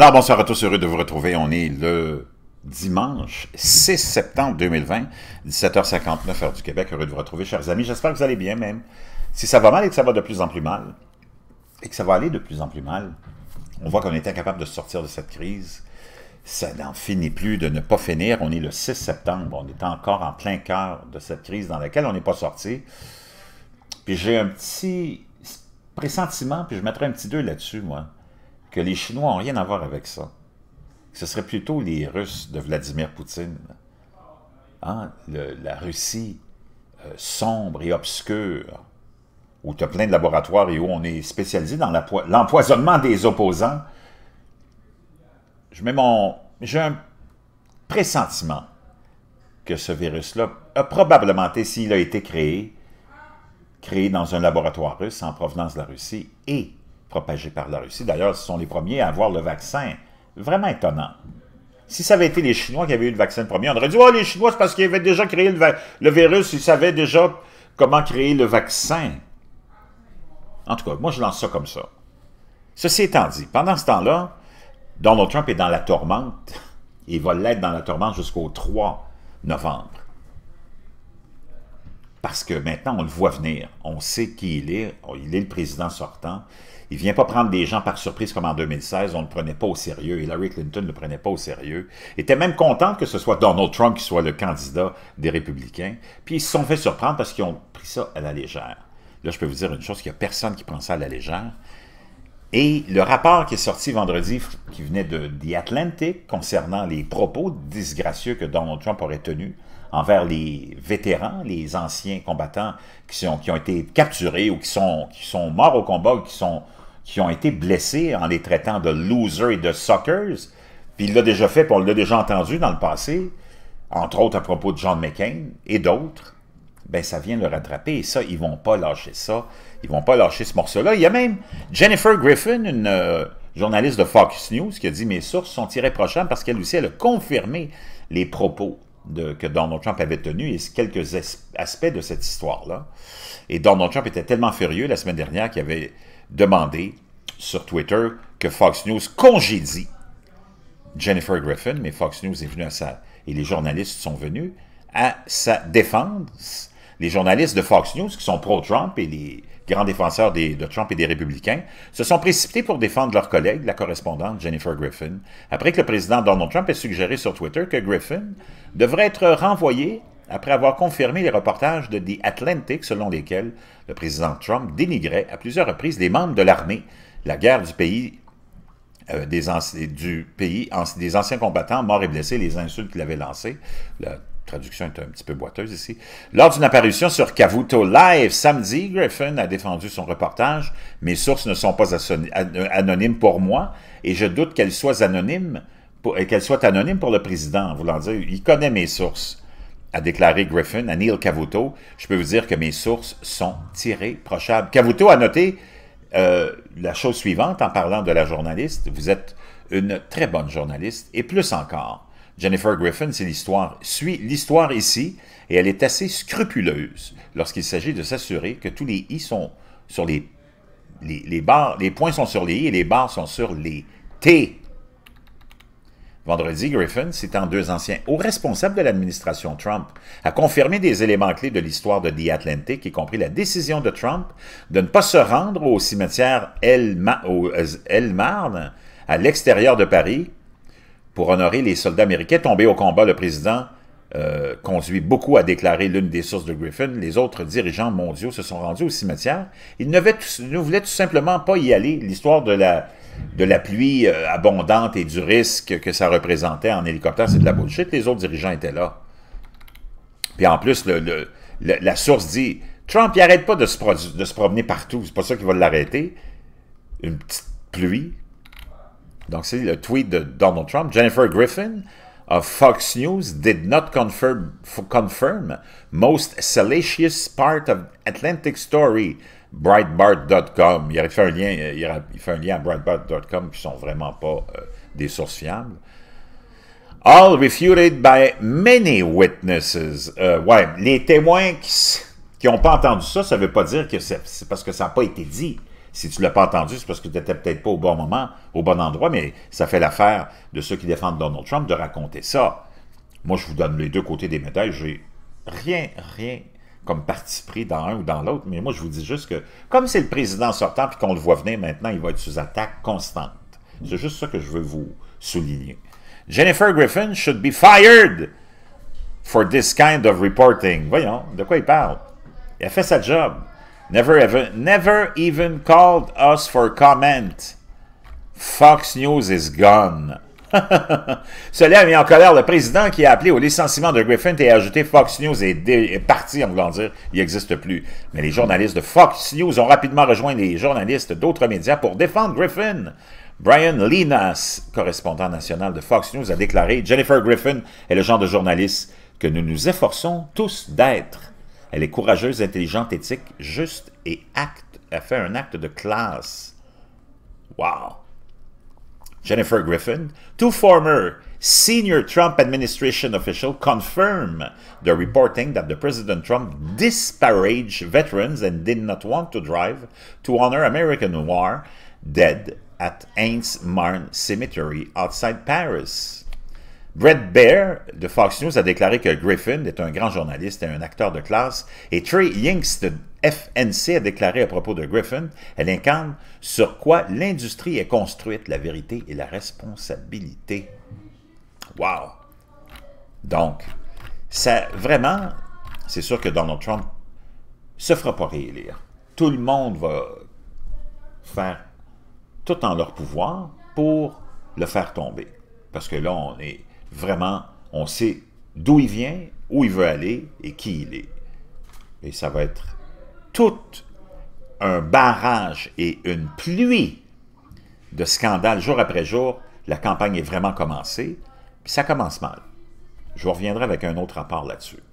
Alors, bonsoir à tous, heureux de vous retrouver. On est le dimanche 6 septembre 2020, 17h59 heure du Québec. Heureux de vous retrouver, chers amis. J'espère que vous allez bien, même. Si ça va mal et que ça va de plus en plus mal, et que ça va aller de plus en plus mal, on voit qu'on est incapable de sortir de cette crise. Ça n'en finit plus de ne pas finir. On est le 6 septembre. On est encore en plein cœur de cette crise dans laquelle on n'est pas sorti. Puis j'ai un petit pressentiment, puis je mettrai un petit deux là-dessus, moi que les Chinois n'ont rien à voir avec ça. Ce serait plutôt les Russes de Vladimir Poutine. Hein? la Russie euh, sombre et obscure, où tu as plein de laboratoires et où on est spécialisé dans l'empoisonnement des opposants. Je mets mon... J'ai un pressentiment que ce virus-là a probablement été, s'il a été créé, créé dans un laboratoire russe en provenance de la Russie et propagé par la Russie. D'ailleurs, ce sont les premiers à avoir le vaccin. Vraiment étonnant. Si ça avait été les Chinois qui avaient eu le vaccin premier, on aurait dit Oh, les Chinois, c'est parce qu'ils avaient déjà créé le, virus, ils savaient déjà comment créer le vaccin. En tout cas, moi, je lance ça comme ça. Ceci étant dit, pendant ce temps-là, Donald Trump est dans la tourmente. Il va l'être dans la tourmente jusqu'au 3 novembre parce que maintenant, on le voit venir. On sait qui il est. Oh, il est le président sortant. Il vient pas prendre des gens par surprise comme en 2016. On ne le prenait pas au sérieux. Hillary Clinton ne le prenait pas au sérieux. était même content que ce soit Donald Trump qui soit le candidat des républicains. Puis ils se sont fait surprendre parce qu'ils ont pris ça à la légère. Là, je peux vous dire une chose, il n'y a personne qui prend ça à la légère. Et le rapport qui est sorti vendredi, qui venait de The Atlantic, concernant les propos disgracieux que Donald Trump aurait tenus envers les vétérans, les anciens combattants qui, ont été capturés ou qui sont, morts au combat ou qui, ont été blessés en les traitant de losers et de suckers. Puis il l'a déjà fait, on l'a déjà entendu dans le passé, entre autres à propos de John McCain et d'autres ben ça vient le rattraper. Et ça, ils vont pas lâcher ça. Ils vont pas lâcher ce morceau-là. Il y a même Jennifer Griffin, une euh, journaliste de Fox News, qui a dit « Mes sources sont irréprochables parce qu'elle aussi, elle a confirmé les propos que Donald Trump avait tenus et quelques aspects de cette histoire-là. » Et Donald Trump était tellement furieux la semaine dernière qu'il avait demandé sur Twitter que Fox News congédie Jennifer Griffin, mais Fox News est venu à ça, et les journalistes sont venus à sa défense les journalistes de Fox News, qui sont pro-Trump et les grands défenseurs de Trump et des républicains, se sont précipités pour défendre leur collègue, la correspondante Jennifer Griffin, après que le président Donald Trump ait suggéré sur Twitter que Griffin devrait être renvoyé après avoir confirmé les reportages de The Atlantic selon lesquels le président Trump dénigrait à plusieurs reprises les membres de l'armée, la guerre du pays, euh, des, anciens combattants morts et blessés, les insultes qu'il avait lancées, traduction est un petit peu boiteuse ici. Lors d'une apparition sur Cavuto Live samedi, Griffin a défendu son reportage. Mes sources ne sont pas euh, anonymes pour moi et je doute qu'elles soient anonymes euh, soient anonymes pour le président, voulant dire il connaît mes sources, a déclaré Griffin à Neil Cavuto. Je peux vous dire que mes sources sont tirées irréprochables. Cavuto a noté euh, la chose suivante en parlant de la journaliste. Vous êtes une très bonne journaliste et plus encore. Jennifer Griffin, c'est l'histoire, suit l'histoire ici et elle est assez scrupuleuse lorsqu'il s'agit de s'assurer que tous les i sont sur les, les, les barres, les points sont sur les i et les barres sont sur les t. Vendredi, Griffin, citant deux anciens hauts responsables de l'administration Trump, a confirmé des éléments clés de l'histoire de The Atlantic, y compris la décision de Trump de ne pas se rendre au cimetière El euh, Marne, à l'extérieur de Paris, pour honorer les soldats américains tombés au combat. Le président euh, conduit beaucoup à déclarer l'une des sources de Griffin. Les autres dirigeants mondiaux se sont rendus au cimetière. Ils ne, voulaient tout simplement pas y aller. L'histoire de la, pluie euh, abondante et du risque que ça représentait en hélicoptère, c'est de la bullshit. Les autres dirigeants étaient là. Puis en plus, la source dit Trump, il n'arrête pas de se, promener partout. C'est pas ça qui va l'arrêter. Une petite pluie, donc, c'est le tweet de Donald Trump. Jennifer Griffin of Fox News did not confirm, confirm most salacious part of Atlantic story, Breitbart.com. Il aurait fait un lien, il, fait un lien à Breitbart.com qui sont vraiment pas euh, des sources fiables. All refuted by many witnesses. Euh, ouais, les témoins qui n'ont pas entendu ça, ça ne veut pas dire que c'est parce que ça n'a pas été dit. Si tu ne l'as pas entendu, c'est parce que tu n'étais peut-être pas au bon moment, au bon endroit, mais ça fait l'affaire de ceux qui défendent Donald Trump de raconter ça. Moi, je vous donne les deux côtés des médailles. J'ai rien, rien comme parti pris dans l'un ou dans l'autre, mais moi, je vous dis juste que, comme c'est le président sortant puis qu'on le voit venir maintenant, il va être sous attaque constante. C'est juste ça que je veux vous souligner. Jennifer Griffin should be fired for this kind of reporting. Voyons, de quoi il parle? Elle fait sa job. Never even, called us for comment. Fox News is gone. Cela a mis en colère le président qui a appelé au licenciement de Griffin et a ajouté Fox News est, est parti, en voulant dire il n'existe plus. Mais les journalistes de Fox News ont rapidement rejoint les journalistes d'autres médias pour défendre Griffin. Brian Linas, correspondant national de Fox News, a déclaré Jennifer Griffin est le genre de journaliste que nous nous efforçons tous d'être. Elle est courageuse, intelligente, éthique, juste et acte. Elle fait un acte de classe. Wow. Jennifer Griffin, two former senior Trump administration officials confirm the reporting that the President Trump disparaged veterans and did not want to drive to honor American war dead at Ains Marne Cemetery outside Paris. Brett Baer de Fox News a déclaré que Griffin est un grand journaliste et un acteur de classe, et Trey Yinks de FNC a déclaré à propos de Griffin, elle incarne sur quoi l'industrie est construite, la vérité et la responsabilité. Wow! Donc, c'est vraiment, c'est sûr que Donald Trump se fera pas réélire. Tout le monde va faire tout en leur pouvoir pour le faire tomber. Parce que là, on est vraiment, on sait d'où il vient, où il veut aller et qui il est. Et ça va être tout un barrage et une pluie de scandales jour après jour. La campagne est vraiment commencée, puis ça commence mal. Je reviendrai avec un autre rapport là-dessus.